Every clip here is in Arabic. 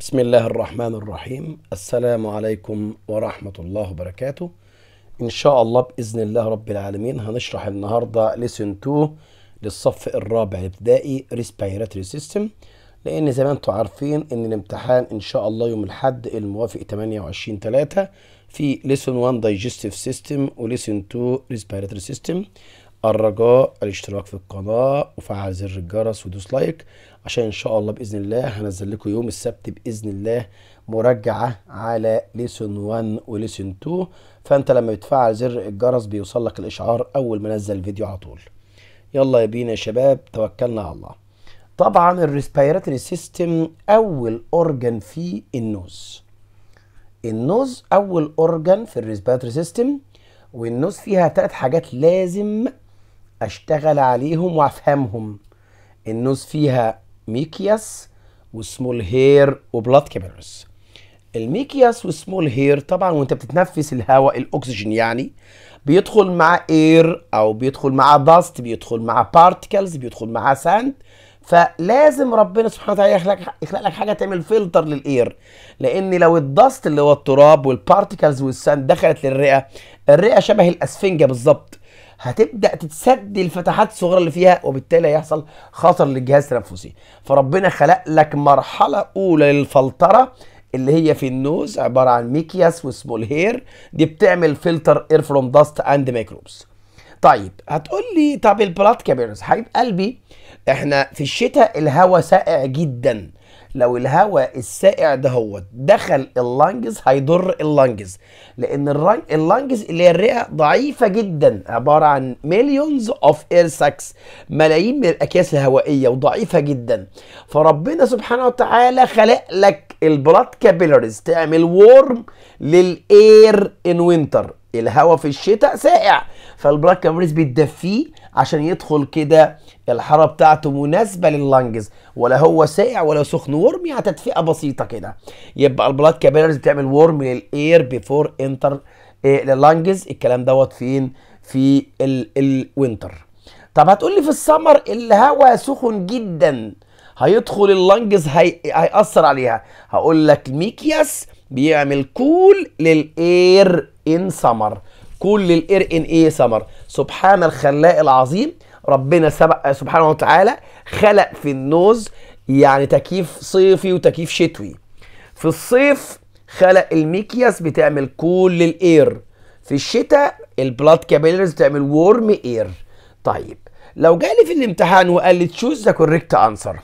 بسم الله الرحمن الرحيم السلام عليكم ورحمة الله وبركاته إن شاء الله بإذن الله رب العالمين هنشرح النهاردة لسن 2 للصف الرابع الابتدائي ريسبيراتري سيستم لأن زي ما انتم عارفين إن الامتحان إن شاء الله يوم الحد الموافق 28 3 في لسن 1 دايجستيف سيستم ولسن 2 ريسبيراتري سيستم الرجاء الاشتراك في القناة وفعل زر الجرس ودوس لايك عشان ان شاء الله باذن الله هنزل لكم يوم السبت باذن الله مراجعه على ليسون 1 وليسون 2 فانت لما بتفعل زر الجرس بيوصل لك الاشعار اول ما نزل الفيديو على طول يلا يا بينا يا شباب توكلنا على الله طبعا الريسبيراتوري سيستم اول اورجان في النوز النوز اول اورجان في الريسبيراتوري سيستم والنوز فيها ثلاث حاجات لازم اشتغل عليهم وافهمهم النوز فيها ميكياس وسمول هير وبلاد كابيلرز الميكياس والسمول هير طبعا وانت بتتنفس الهواء الاكسجين يعني بيدخل مع اير او بيدخل مع داست بيدخل مع بارتكلز بيدخل مع ساند فلازم ربنا سبحانه وتعالى يخلق يخلق لك حاجه تعمل فلتر للاير لان لو الدست اللي هو التراب والبارتكلز والساند دخلت للرئه الرئه شبه الاسفنجه بالظبط هتبدا تتسد الفتحات الصغيره اللي فيها وبالتالي هيحصل خطر للجهاز التنفسي فربنا خلق لك مرحله اولى للفلتره اللي هي في النوز عباره عن ميكياس وسمول هير دي بتعمل فلتر اير فروم داست اند ميكروبس طيب هتقول لي طب البلات كابيرز حبيب قلبي احنا في الشتاء الهواء ساقع جدا لو الهواء السائع دهوت دخل اللنجز هيضر اللنجز لان اللنجز اللي هي الرئه ضعيفه جدا عباره عن مليونز اوف اير ساكس ملايين من الاكياس الهوائيه وضعيفه جدا فربنا سبحانه وتعالى خلق لك البلاد كابيلاريز تعمل وورم للاير ان وينتر الهواء في الشتاء سائع فالبلاد كابيلاريز بتدفيه عشان يدخل كده الحراره بتاعته مناسبه لللانجز ولا هو ساقع ولا سخن ورم يعني تدفئه بسيطه كده يبقى البلاد كابيلرز بتعمل ورم للاير بيفور انتر لللنجز الكلام دوت فين في الوينتر طب هتقول لي في السمر الهواء سخن جدا هيدخل اللنجز هي... هيأثر عليها هقول لك ميكياس بيعمل كول للاير ان سمر كل الار ان اي سمر سبحان الخلاق العظيم ربنا سبق سبحانه وتعالى خلق في النوز يعني تكييف صيفي وتكييف شتوي في الصيف خلق المكياس بتعمل كل الاير في الشتاء البلاد كابيلرز بتعمل وورم اير طيب لو جالي في الامتحان وقال لي تشوز ذا كوريكت انسر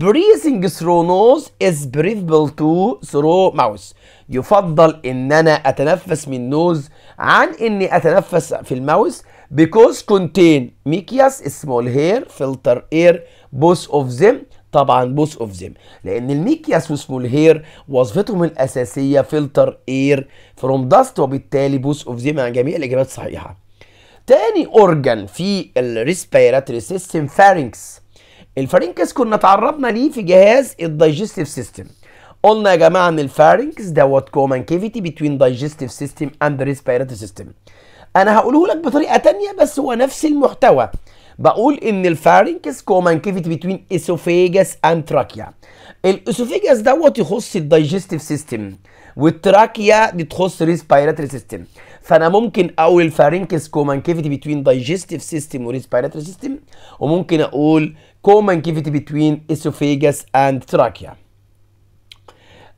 breathing through nose is breathable to through mouth يفضل ان انا اتنفس من نوز عن اني اتنفس في الماوس because كونتين ميكياس سمول هير فلتر اير بوس اوف ذيم طبعا بوس اوف ذيم لان الميكياس وسمول هير وظيفتهم الاساسيه فلتر اير فروم داست وبالتالي بوس اوف ذيم يعني جميع الاجابات صحيحه تاني اورجان في الريسبيراتوري سيستم فارنكس الفارنكس كنا تعرضنا ليه في جهاز الدايجستيف سيستم قلنا يا جماعه ان الفارنكس دوت كومن كيفيتي بتوين دايجستيف سيستم اند ريسبيراتي سيستم انا هقوله لك بطريقه تانية بس هو نفس المحتوى بقول ان الفارنكس كومن كيفيتي بتوين اسوفيجاس اند تراكيا الاسوفيجاس دوت يخص الدايجستيف سيستم والتراكيا دي تخص ريسبيراتري سيستم فانا ممكن اقول الفارنكس كيفيتي بتوين دايجستيف سيستم وريسبيراتري سيستم وممكن اقول كيفيتي بتوين اسوفيجاس اند تراكيا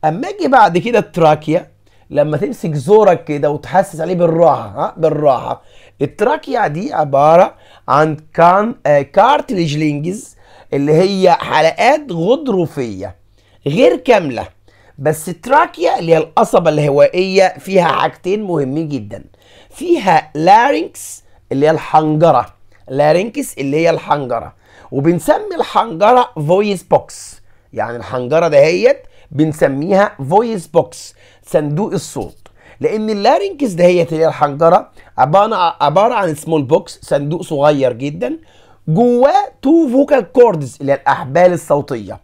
اما اجي بعد كده التراكيا لما تمسك زورك كده وتحسس عليه بالراحه ها بالراحه التراكيا دي عباره عن كان آه كارتليج لينجز اللي هي حلقات غضروفيه غير كامله بس التراكيا اللي هي القصبه الهوائيه فيها حاجتين مهمين جدا فيها لارينكس اللي هي الحنجره لارينكس اللي هي الحنجره وبنسمي الحنجره فويس بوكس يعني الحنجره دهيت بنسميها فويس بوكس صندوق الصوت لان اللارنكس دهيت اللي هي الحنجره عباره عن سمول بوكس صندوق صغير جدا جواه تو فوكال كوردز اللي هي الاحبال الصوتيه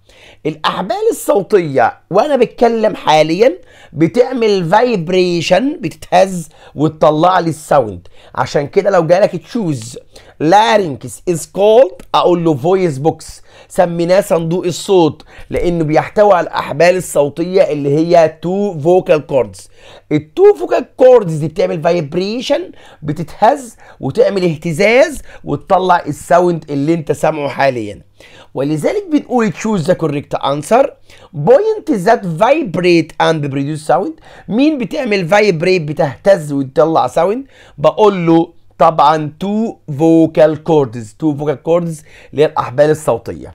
الاحبال الصوتيه وانا بتكلم حاليا بتعمل فايبريشن بتتهز وتطلع لي الساوند عشان كده لو جالك تشوز لارنكس از كولد اقول له فويس بوكس سميناه صندوق الصوت لانه بيحتوي على الاحبال الصوتيه اللي هي تو فوكال كوردز التو فوكال كوردز دي بتعمل فايبريشن بتتهز وتعمل اهتزاز وتطلع الساوند اللي انت سامعه حاليا ولذلك بنقول choose the correct answer point that vibrate and produce sound مين بتعمل vibrate بتهتز وتطلع sound بقول له طبعا تو فوكال كوردز تو فوكال كوردز اللي هي الاحبال الصوتيه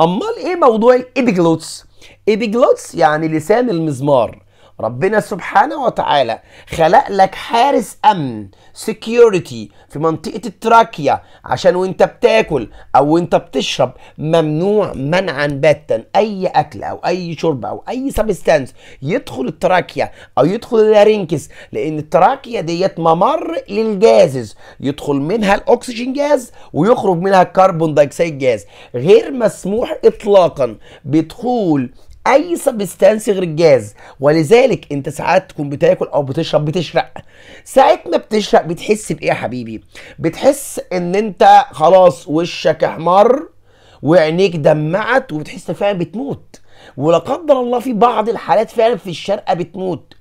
امال ايه موضوع الايبيجلوتس ايبيجلوتس يعني لسان المزمار ربنا سبحانه وتعالى خلق لك حارس امن سكيورتي في منطقه التراكيا عشان وانت بتاكل او وانت بتشرب ممنوع منعا باتا اي اكل او اي شرب او اي سبستانس يدخل التراكيا او يدخل اللارينكس لان التراكيا ديت ممر للجازز يدخل منها الاكسجين جاز ويخرج منها الكربون دايكسيد جاز غير مسموح اطلاقا بدخول اي سبستانس غير الجاز ولذلك انت ساعات تكون بتاكل او بتشرب بتشرق ساعه ما بتشرق بتحس بايه يا حبيبي بتحس ان انت خلاص وشك احمر وعينيك دمعت وبتحس فعلا بتموت ولا قدر الله في بعض الحالات فعلا في الشرقه بتموت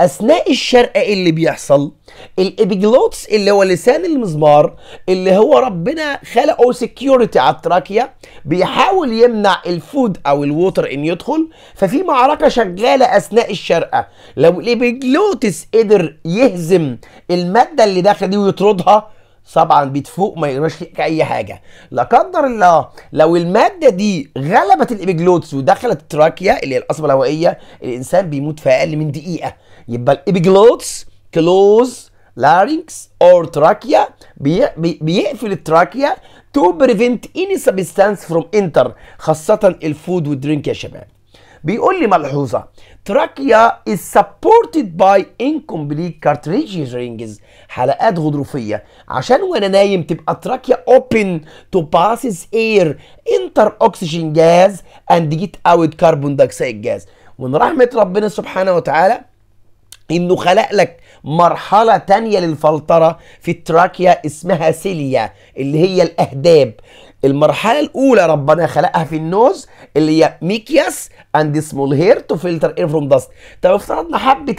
اثناء الشرق ايه اللي بيحصل الابيجلوتس اللي هو لسان المزمار اللي هو ربنا خلقه سكيورتي على التراكيا بيحاول يمنع الفود او الووتر ان يدخل ففي معركه شغاله اثناء الشرقه لو الابيجلوتس قدر يهزم الماده اللي داخله دي ويطردها طبعا بيتفوق ما يقدرش اي حاجه لا قدر الله لو الماده دي غلبت الابيجلوتس ودخلت التراكيا اللي هي القصبه الهوائيه الانسان بيموت في اقل من دقيقه يبقى الابيجلوتس كلوز لارينكس اور تراكيا بيقفل التراكيا تو بريفنت اني سبستانس فروم انتر خاصه الفود والدرينك يا شباب بيقول لي ملحوظه تراكيا is supported by incomplete cartilaginous rings حلقات غضروفيه عشان وانا نايم تبقى تراكيا open to passes air inter oxygen gas and get out carbon dioxide gas ومن رحمه ربنا سبحانه وتعالى انه خلق لك مرحله تانية للفلتره في التراكيا اسمها سيليا اللي هي الاهداب المرحله الاولى ربنا خلقها في النوز اللي هي ميكياس اند سمول هير تو فلتر اير فروم داست طب افترضنا حبه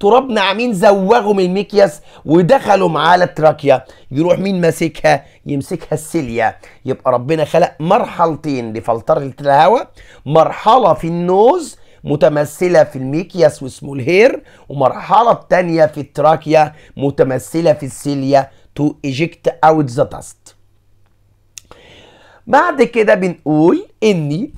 تراب ناعمين زوغوا من الميكياس ودخلوا معاه التراكيا يروح مين ماسكها يمسكها السيليا يبقى ربنا خلق مرحلتين لفلتره الهواء مرحله في النوز متمثلة في الميكياس وسمول هير ومرحلة تانية في التراكيا متمثلة في السيليا تو ايجيكت اوت ذا داست بعد كده بنقول ان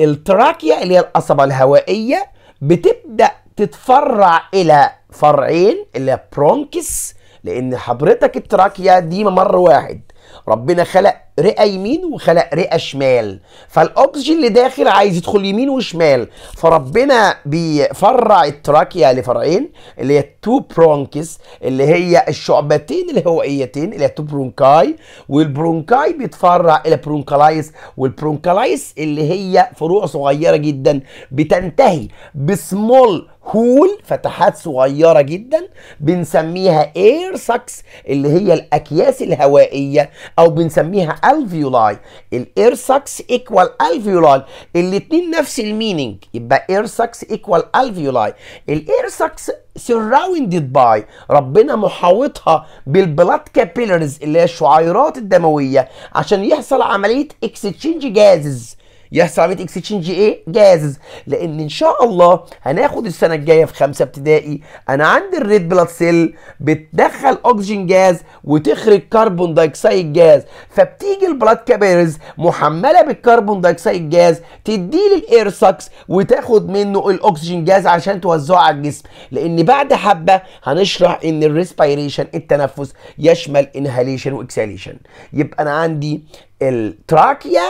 التراكيا اللي هي القصبة الهوائية بتبدأ تتفرع إلى فرعين اللي هي برونكس لان حضرتك التراكيا دي ممر واحد ربنا خلق رئه يمين وخلق رئه شمال فالاكسجين اللي داخل عايز يدخل يمين وشمال فربنا بيفرع التراكيا لفرعين اللي هي التو برونكس اللي هي الشعبتين الهوائيتين اللي هي التو برونكاي والبرونكاي بيتفرع الى برونكالايس والبرونكالايس اللي هي فروع صغيره جدا بتنتهي بسمول هول فتحات صغيرة جدا بنسميها اير ساكس اللي هي الأكياس الهوائية أو بنسميها الفيولاي الاير ساكس ايكوال الفيولاي الاتنين نفس المينينج يبقى اير ساكس ايكوال الفيولاي الاير ساكس سراوندد باي ربنا محاوطها بالبلاد كابيلرز اللي هي الشعيرات الدمويه عشان يحصل عمليه اكستشينج جازز يحصل عمليه اكسشينج ايه جاذز لان ان شاء الله هناخد السنه الجايه في خمسه ابتدائي انا عندي الريد بلاد سيل بتدخل اكسجين جاز وتخرج كربون دايكسيد جاز فبتيجي البلاد كابيرز محمله بالكربون دايكسيد جاز لي للاير ساكس وتاخد منه الاكسجين جاز عشان توزعه على الجسم لان بعد حبه هنشرح ان الريسبيريشن التنفس يشمل انهاليشن واكساليشن يبقى انا عندي التراكيا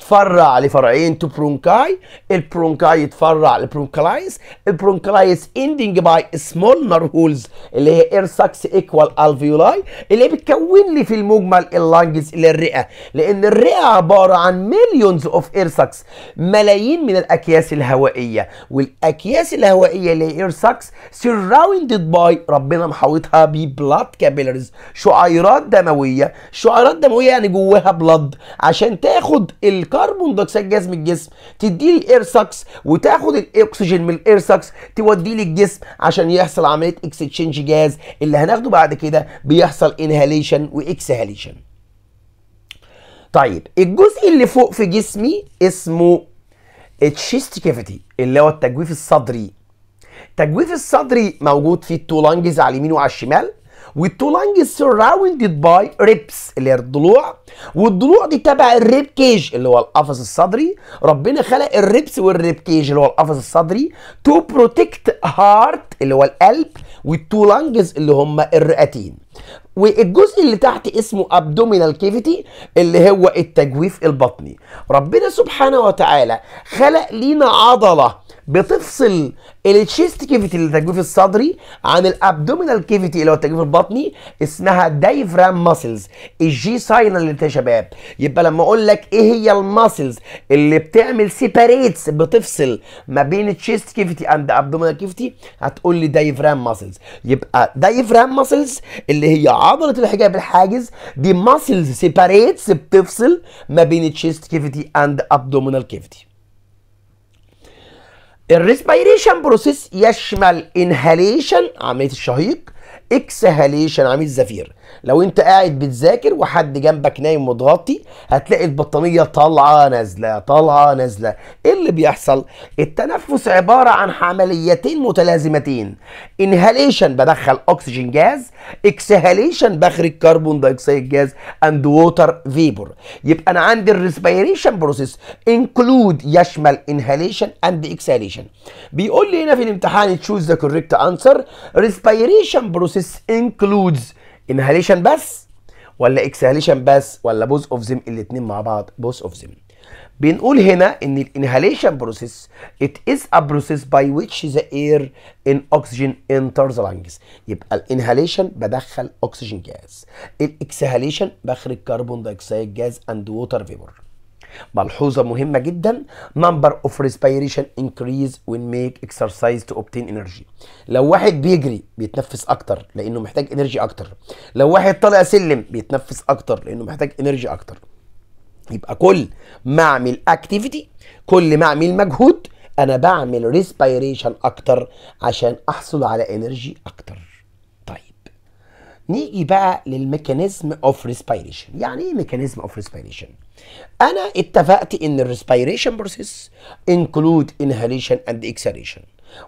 تفرع لفرعين تو برونكاي البرونكاي يتفرع لبرونكالايز البرونكالايز اندنج باي سمول هولز اللي هي اير ساكس ايكوال الفيولاي اللي بتكون لي في المجمل اللانجز اللي الرئه لان الرئه عباره عن مليونز اوف اير ساكس ملايين من الاكياس الهوائيه والاكياس الهوائيه اللي هي اير ساكس سراوندد باي ربنا محاوطها ببلاد كابيلرز شعيرات دمويه شعيرات دمويه يعني جواها بلاد عشان تاخد ال الكربون دوكسيد جاز من الجسم تديه اير ساكس وتاخد الاكسجين من الاير ساكس توديه للجسم عشان يحصل عمليه اكستشينج جاز اللي هناخده بعد كده بيحصل انهاليشن واكسهاليشن طيب الجزء اللي فوق في جسمي اسمه التشيست كافيتي اللي هو التجويف الصدري التجويف الصدري موجود في التولانجز على اليمين وعلى الشمال والتو لانج سراوندد باي ريبس اللي هي الضلوع والضلوع دي تبع الريب كيج اللي هو القفص الصدري ربنا خلق الريبس والريب كيج اللي هو القفص الصدري تو بروتكت هارت اللي هو القلب والتو لانجز اللي هم الرئتين والجزء اللي تحت اسمه ابدومينال كيفيتي اللي هو التجويف البطني ربنا سبحانه وتعالى خلق لينا عضله بتفصل التشيست كيفيتي اللي التجويف الصدري عن الابدومينال كيفيتي اللي هو التجويف البطني اسمها دايفرام ماسلز الجي ساينال يا شباب يبقى لما اقول لك ايه هي الماسلز اللي بتعمل سيباريتس بتفصل ما بين التشيست كيفيتي اند ابدومينال كيفيتي هتقول لي دايفرام ماسلز يبقى دايفرام ماسلز اللي هي عضله الحجاب الحاجز دي ماسلز سيباريتس بتفصل ما بين التشيست كيفيتي اند ابدومينال كيفيتي الريسبيريشن بروسيس يشمل انهاليشن عمليه الشهيق اكسهاليشن عميل زفير لو انت قاعد بتذاكر وحد جنبك نايم متغطي هتلاقي البطانيه طالعه نازله طالعه نازله ايه اللي بيحصل التنفس عباره عن عمليتين متلازمتين انهاليشن بدخل اكسجين جاز اكسهاليشن بخرج كربون دايكسيد جاز اند ووتر فيبر يبقى انا عندي الريسبيريشن بروسيس انكلود يشمل انهاليشن اند اكسهاليشن بيقول لي هنا في الامتحان تشوز ذا كوريكت انسر ريسبيريشن بروسيس process includes inhalation بس ولا exhalation بس ولا both of them الاتنين مع بعض both of them بنقول هنا ان ال inhalation process it is a process by which the air in oxygen enters the lungs يبقى ال inhalation بدخل اكسجين جاز exhalation بخرج carbon dioxide جاز and water vapor ملحوظة مهمة جدا number of respiration increase when make exercise to obtain energy لو واحد بيجري بيتنفس اكتر لانه محتاج انرجي اكتر لو واحد طالع سلم بيتنفس اكتر لانه محتاج انرجي اكتر يبقى كل ما اعمل اكتيفيتي كل ما اعمل مجهود انا بعمل ريسبيريشن اكتر عشان احصل على انرجي اكتر نيجي بقى للميكانيزم اوف ريسبيريشن يعني ايه ميكانيزم اوف ريسبيريشن انا اتفقت ان الريسبيريشن بروسيس انكلود انهاليشن اند اكساليشن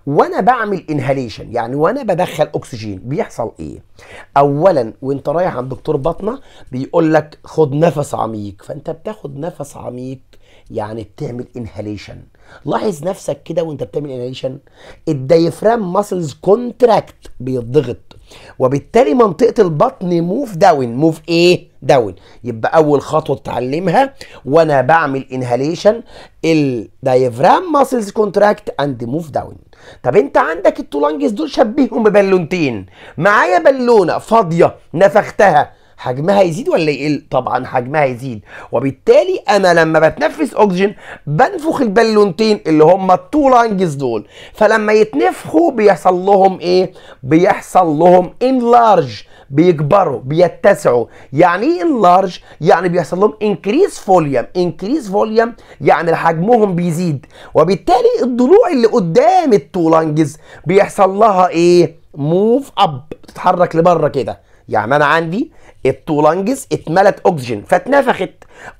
وانا بعمل انهاليشن يعني وانا بدخل اكسجين بيحصل ايه اولا وانت رايح عند دكتور بطنه بيقول لك خد نفس عميق فانت بتاخد نفس عميق يعني بتعمل انهاليشن لاحظ نفسك كده وانت بتعمل انيليشن الدايفرام ماسلز كونتراكت بيتضغط وبالتالي منطقه البطن موف داون موف ايه داون يبقى اول خطوه تتعلمها وانا بعمل انهاليشن الدايفرام ماسلز كونتراكت اند موف داون طب انت عندك التولانجز دول شبيهم ببالونتين معايا بالونه فاضيه نفختها حجمها يزيد ولا يقل؟ طبعا حجمها يزيد وبالتالي انا لما بتنفس اكسجين بنفخ البالونتين اللي هم التو لانجز دول فلما يتنفخوا بيحصل لهم ايه؟ بيحصل لهم انلارج بيكبروا بيتسعوا يعني ايه انلارج؟ يعني بيحصل لهم انكريز فوليوم انكريز فوليوم يعني حجمهم بيزيد وبالتالي الضلوع اللي قدام التو لانجز بيحصل لها ايه؟ موف اب تتحرك لبره كده يعني انا عندي الطولنجز اتملت اكسجين فاتنفخت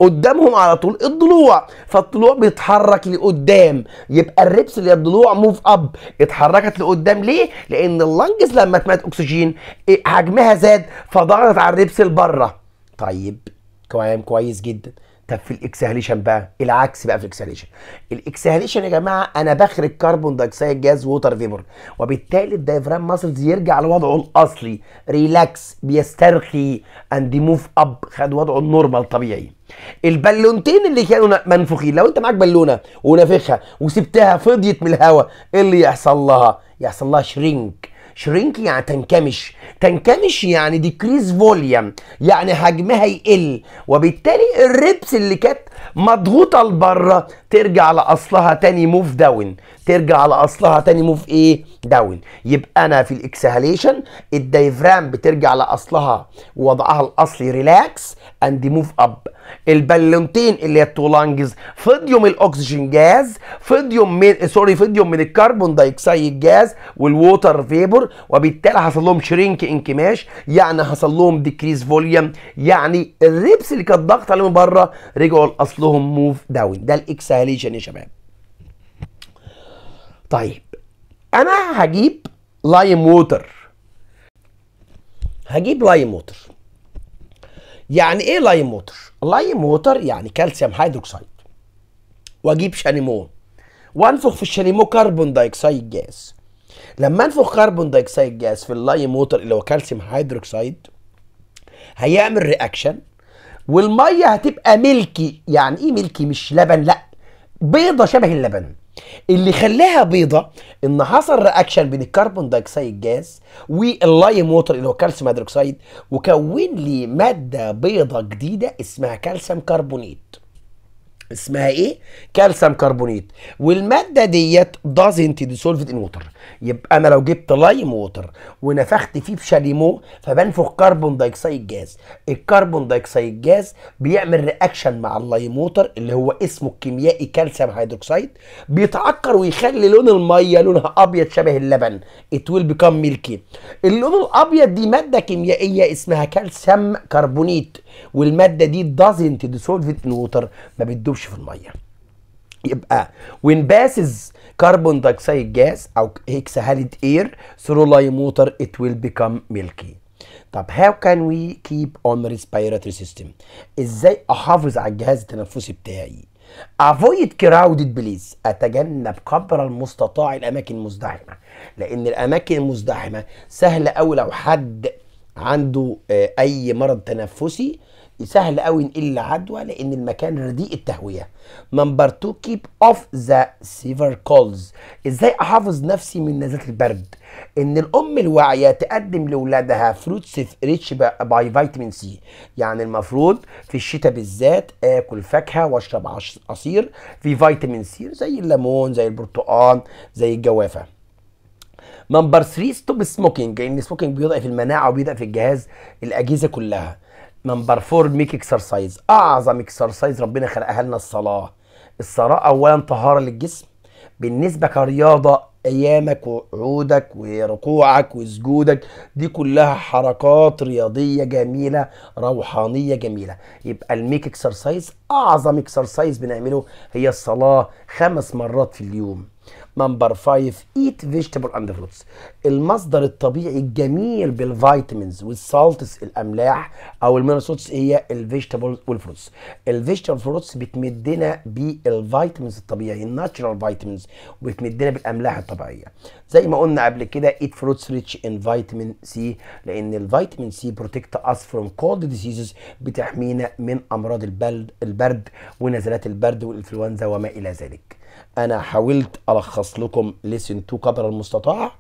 قدامهم على طول الضلوع فالضلوع بيتحرك لقدام يبقى الريبس اللي الضلوع موف اب اتحركت لقدام ليه؟ لان اللنجز لما اتملت اكسجين إيه، حجمها زاد فضغطت على الريبس لبره طيب كويس جدا طب في الاكسهاليشن بقى العكس بقى في الاكسهاليشن الاكسهاليشن يا جماعه انا بخرج كربون دايكسيد جاز ووتر فيبر وبالتالي الدايفرام ماسلز يرجع لوضعه الاصلي ريلاكس بيسترخي اند موف اب خد وضعه النورمال طبيعي البالونتين اللي كانوا منفوخين لو انت معاك بالونه ونافخها وسبتها فضيت من الهواء ايه اللي يحصل لها يحصل لها شرينك شرينك يعني تنكمش تنكمش يعني ديكريز فوليوم يعني حجمها يقل وبالتالي الريبس اللي كانت مضغوطه لبره ترجع لاصلها تاني موف داون ترجع لاصلها تاني موف ايه داون يبقى انا في الاكسهاليشن الدايفرام بترجع لاصلها ووضعها الاصلي ريلاكس اند موف اب البالونتين اللي هي التولانجز من الاكسجين جاز فضيوا من سوري فضيوا من الكربون دايكسيد جاز والووتر فيبر وبالتالي حصل لهم شرينك انكماش يعني حصل لهم ديكريز فوليوم يعني الريبس اللي كانت ضاغطه عليهم بره رجعوا لاصلهم موف داون ده الاكسهاليشن يا شباب طيب انا هجيب لايم ووتر هجيب لايم ووتر يعني ايه لايم ووتر لايم ووتر يعني كالسيوم هيدروكسيد واجيب شانيمو وانفخ في الشانيمو كربون دايكسيد جاز لما انفخ كربون دايكسيد جاز في اللايم ووتر اللي هو كالسيوم هيدروكسيد هيعمل رياكشن والميه هتبقى ملكي يعني ايه ملكي مش لبن لا بيضه شبه اللبن اللي خلاها بيضه ان حصل رياكشن بين الكربون دايكسيد جاز واللايم ووتر اللي هو كالسيوم هيدروكسيد وكون لي ماده بيضه جديده اسمها كالسيوم كربونيت اسمها ايه كالسيوم كربونيت والماده ديت دازنت ديسولفد ان ووتر يبقى انا لو جبت لايم ووتر ونفخت فيه بشاليمو فبنفخ كربون دايكسيد جاز الكربون دايكسيد جاز بيعمل رياكشن مع اللايم ووتر اللي هو اسمه الكيميائي كالسيوم هيدروكسيد بيتعكر ويخلي لون الميه لونها ابيض شبه اللبن ات ويل بيكام ميلكي اللون الابيض دي ماده كيميائيه اسمها كالسيوم كربونيت والماده دي دازنت ديسولفت ان ووتر ما بتدوبش في الميه يبقى when passes carbon dioxide gas او hexahalide air through lime water it will become milky طب how can we keep on respiratory system ازاي احافظ على الجهاز التنفسي بتاعي avoid crowded place اتجنب قدر المستطاع الاماكن المزدحمه لان الاماكن المزدحمه سهل قوي لو حد عنده اي مرض تنفسي سهل قوي نقل العدوى لان المكان رديء التهويه نمبر 2 كيب اوف ذا سيفر كولز ازاي احافظ نفسي من نزلات البرد ان الام الواعيه تقدم لاولادها فروتس ريتش باي فيتامين سي يعني المفروض في الشتاء بالذات اكل فاكهه واشرب عصير في فيتامين سي زي الليمون زي البرتقال زي الجوافه نمبر 3 ستوب سموكينج لان السموكينج بيضعف المناعه وبيضعف الجهاز الاجهزه كلها نمبر فور ميك اكسرسايز اعظم اكسرسايز ربنا خلقها لنا الصلاه الصلاه اولا طهاره للجسم بالنسبه كرياضه ايامك وقعودك وركوعك وسجودك دي كلها حركات رياضيه جميله روحانيه جميله يبقى الميك اكسرسايز اعظم اكسرسايز بنعمله هي الصلاه خمس مرات في اليوم نمبر 5 ايت فيجيتابل اند فروتس المصدر الطبيعي الجميل بالفيتامينز والسالتس الاملاح او المينرالز هي الفيجيتابل والفروتس الفيجيتابل فروتس بتمدنا بالفيتامينز الطبيعي الناتشرال فيتامينز وبتمدنا بالاملاح الطبيعيه زي ما قلنا قبل كده ايت فروتس ريتش ان فيتامين سي لان الفيتامين سي بروتكت اس فروم كولد ديزيزز بتحمينا من امراض البرد البرد ونزلات البرد والانفلونزا وما الى ذلك انا حاولت الخص لكم ليسن تو قدر المستطاع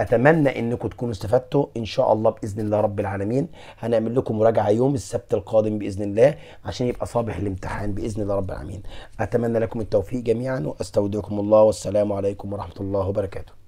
اتمنى انكم تكونوا استفدتوا ان شاء الله باذن الله رب العالمين هنعمل لكم مراجعه يوم السبت القادم باذن الله عشان يبقى صابح الامتحان باذن الله رب العالمين اتمنى لكم التوفيق جميعا واستودعكم الله والسلام عليكم ورحمه الله وبركاته